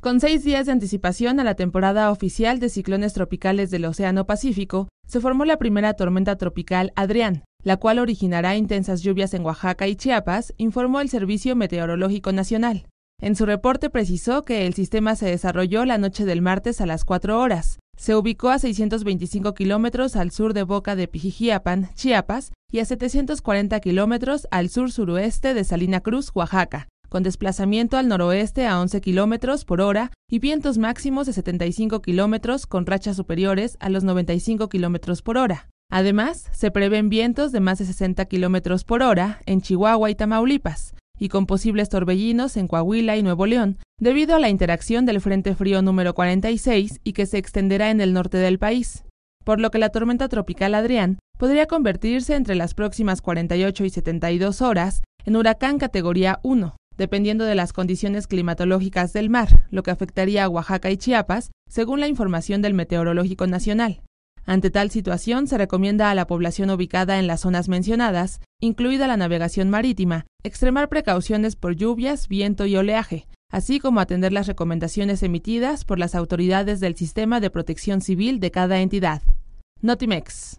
Con seis días de anticipación a la temporada oficial de ciclones tropicales del Océano Pacífico, se formó la primera tormenta tropical Adrián, la cual originará intensas lluvias en Oaxaca y Chiapas, informó el Servicio Meteorológico Nacional. En su reporte precisó que el sistema se desarrolló la noche del martes a las cuatro horas. Se ubicó a 625 kilómetros al sur de Boca de Pijijiapan, Chiapas, y a 740 kilómetros al sur-suroeste de Salina Cruz, Oaxaca con desplazamiento al noroeste a 11 kilómetros por hora y vientos máximos de 75 kilómetros con rachas superiores a los 95 kilómetros por hora. Además, se prevén vientos de más de 60 kilómetros por hora en Chihuahua y Tamaulipas, y con posibles torbellinos en Coahuila y Nuevo León, debido a la interacción del Frente Frío número 46 y que se extenderá en el norte del país, por lo que la tormenta tropical Adrián podría convertirse entre las próximas 48 y 72 horas en huracán categoría 1, dependiendo de las condiciones climatológicas del mar, lo que afectaría a Oaxaca y Chiapas, según la información del Meteorológico Nacional. Ante tal situación, se recomienda a la población ubicada en las zonas mencionadas, incluida la navegación marítima, extremar precauciones por lluvias, viento y oleaje, así como atender las recomendaciones emitidas por las autoridades del Sistema de Protección Civil de cada entidad. Notimex.